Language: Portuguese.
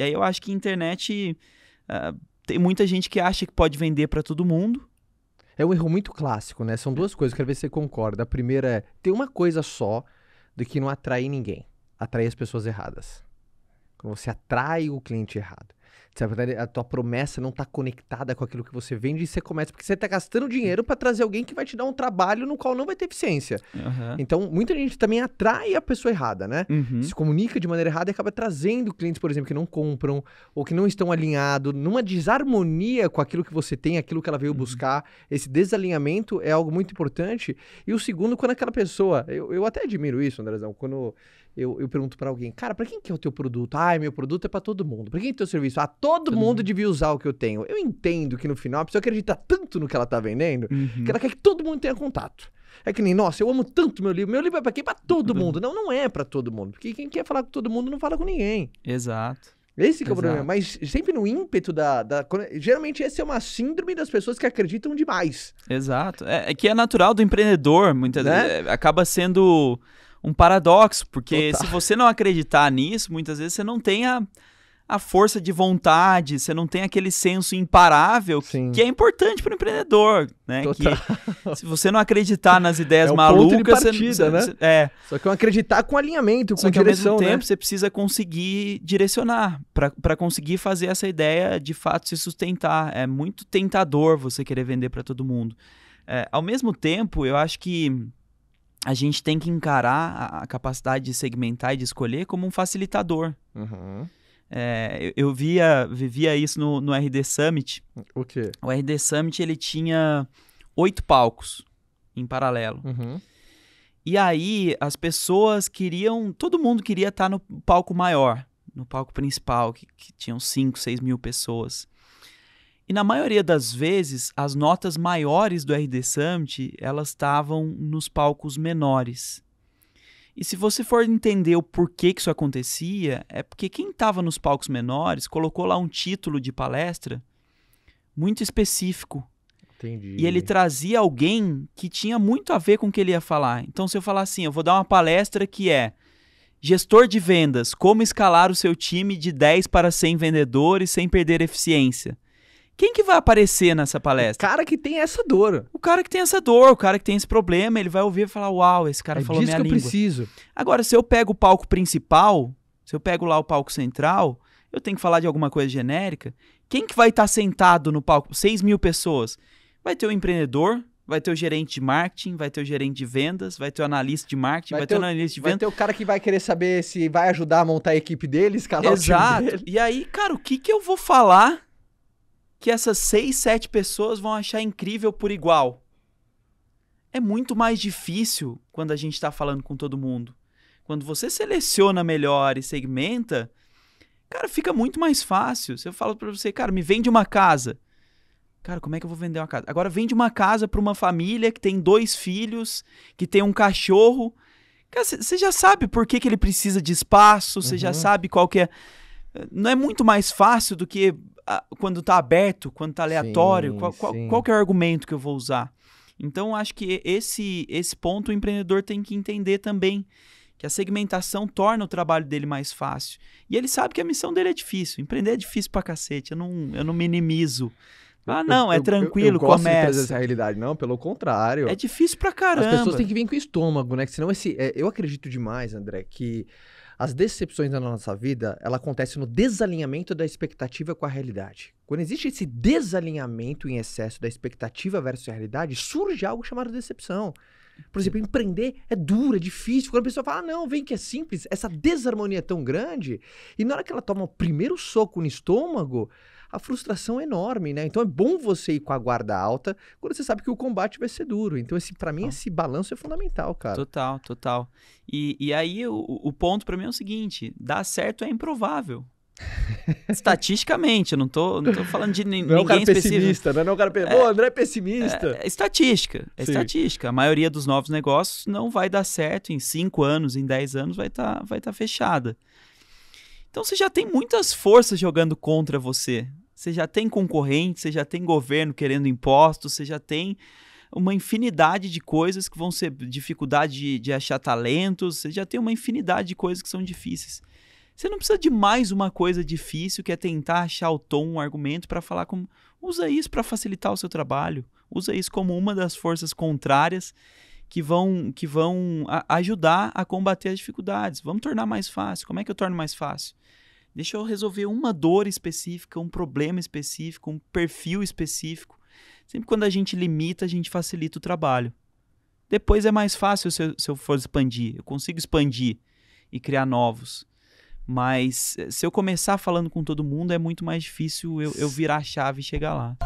E aí eu acho que a internet. Uh, tem muita gente que acha que pode vender para todo mundo. É um erro muito clássico, né? São duas coisas, quero ver se você concorda. A primeira é tem uma coisa só do que não atrai ninguém. Atrai as pessoas erradas. Quando você atrai o cliente errado de certa maneira, a tua promessa não tá conectada com aquilo que você vende e você começa. Porque você tá gastando dinheiro para trazer alguém que vai te dar um trabalho no qual não vai ter eficiência. Uhum. Então, muita gente também atrai a pessoa errada, né? Uhum. Se comunica de maneira errada e acaba trazendo clientes, por exemplo, que não compram ou que não estão alinhados, numa desarmonia com aquilo que você tem, aquilo que ela veio uhum. buscar. Esse desalinhamento é algo muito importante. E o segundo, quando aquela pessoa. Eu, eu até admiro isso, Andrezão, quando. Eu, eu pergunto para alguém, cara, para quem que é o teu produto? Ah, meu produto é para todo mundo. Para quem é o teu serviço? Ah, Todo mundo devia usar o que eu tenho. Eu entendo que no final a pessoa acredita tanto no que ela tá vendendo uhum. que ela quer que todo mundo tenha contato. É que nem, nossa, eu amo tanto meu livro. Meu livro é pra quem? Pra todo uhum. mundo. Não, não é para todo mundo. Porque quem quer falar com todo mundo não fala com ninguém. Exato. Esse que é o problema. Mas sempre no ímpeto da, da, Geralmente essa é uma síndrome das pessoas que acreditam demais. Exato. É, é que é natural do empreendedor, muitas né? vezes. É, acaba sendo um paradoxo, porque Total. se você não acreditar nisso, muitas vezes você não tem a a força de vontade, você não tem aquele senso imparável Sim. que é importante para o empreendedor, né? Total. Que se você não acreditar nas ideias é malucas, partida, você, né? Você, é. Só que eu é acreditar com alinhamento, com Só que direção, ao mesmo né? tempo né? você precisa conseguir direcionar para conseguir fazer essa ideia de fato se sustentar. É muito tentador você querer vender para todo mundo. É, ao mesmo tempo, eu acho que a gente tem que encarar a, a capacidade de segmentar e de escolher como um facilitador. Uhum. É, eu, eu, via, vivia isso no, no RD Summit. O quê? O RD Summit ele tinha oito palcos em paralelo. Uhum. E aí as pessoas queriam, todo mundo queria estar no palco maior, no palco principal, que, que tinham 5, 6 mil pessoas. E na maioria das vezes, as notas maiores do RD Summit, elas estavam nos palcos menores. E se você for entender o porquê que isso acontecia, é porque quem estava nos palcos menores colocou lá um título de palestra muito específico. Entendi. E ele trazia alguém que tinha muito a ver com o que ele ia falar. Então, se eu falar assim, eu vou dar uma palestra que é gestor de vendas, como escalar o seu time de 10 para 100 vendedores sem perder eficiência. Quem que vai aparecer nessa palestra? O cara que tem essa dor. O cara que tem essa dor, o cara que tem esse problema, ele vai ouvir e falar: "Uau, esse cara é falou minha língua". que eu preciso. Agora, se eu pego o palco principal, se eu pego lá o palco central, eu tenho que falar de alguma coisa genérica. Quem que vai estar tá sentado no palco? 6 mil pessoas. Vai ter o empreendedor, vai ter o gerente de marketing, vai ter o gerente de vendas, vai ter o analista de marketing, vai, vai ter o analista de vendas. Vai ter o cara que vai querer saber se vai ajudar a montar a equipe dele, escalar Exato. o time dele. E aí, cara, o que que eu vou falar que essas seis, sete pessoas vão achar incrível por igual. É muito mais difícil quando a gente está falando com todo mundo. Quando você seleciona melhor e segmenta, cara, fica muito mais fácil. Se eu falo para você, cara, me vende uma casa. Cara, como é que eu vou vender uma casa? Agora vende uma casa para uma família que tem dois filhos, que tem um cachorro. Cara, você já sabe por que, que ele precisa de espaço, você uhum. já sabe qual que é não é muito mais fácil do que a, ah, quando está aberto, quando está aleatório? Sim, qual, qual, sim. qual é o argumento que eu vou usar? Então, acho que esse, esse ponto o empreendedor tem que entender também. Que a segmentação torna o trabalho dele mais fácil. E ele sabe que a missão dele é difícil. Empreender é difícil pra cacete. Eu não, eu não minimizo. Ah, não, eu, é tranquilo, eu, eu gosto começa. Não trazer essa realidade, não, pelo contrário. É difícil pra caramba. As pessoas têm que vir com o estômago, né? Que senão esse. É, eu acredito demais, André, que as decepções na nossa vida, ela acontece no desalinhamento da expectativa com a realidade. Quando existe esse desalinhamento em excesso da expectativa versus a realidade, surge algo chamado decepção. Por exemplo, empreender é duro, é difícil. Quando a pessoa fala, ah, não, vem que é simples, essa desarmonia é tão grande. E na hora que ela toma o primeiro soco no estômago, a frustração é enorme, né? Então é bom você ir com a guarda alta quando você sabe que o combate vai ser duro. Então, esse, para mim, esse balanço é fundamental, cara. Total, total. E, e aí, o, o ponto para mim é o seguinte: dá certo é improvável. Estatisticamente, eu não tô, não tô falando de ninguém não é um cara específico. pessimista, né? não é um cara pe... É, Pô, André é pessimista. É, é estatística, é Sim. estatística. A maioria dos novos negócios não vai dar certo em 5 anos, em 10 anos vai estar tá, vai tá fechada. Então você já tem muitas forças jogando contra você. Você já tem concorrente, você já tem governo querendo impostos, você já tem uma infinidade de coisas que vão ser dificuldade de, de achar talentos, você já tem uma infinidade de coisas que são difíceis. Você não precisa de mais uma coisa difícil que é tentar achar o tom, um argumento para falar como. Usa isso para facilitar o seu trabalho. Usa isso como uma das forças contrárias que vão, que vão a ajudar a combater as dificuldades. Vamos tornar mais fácil. Como é que eu torno mais fácil? Deixa eu resolver uma dor específica, um problema específico, um perfil específico. Sempre quando a gente limita, a gente facilita o trabalho. Depois é mais fácil se eu, se eu for expandir. Eu consigo expandir e criar novos. Mas eh, se eu começar falando com todo mundo, é muito mais difícil eu, eu virar a chave e chegar lá.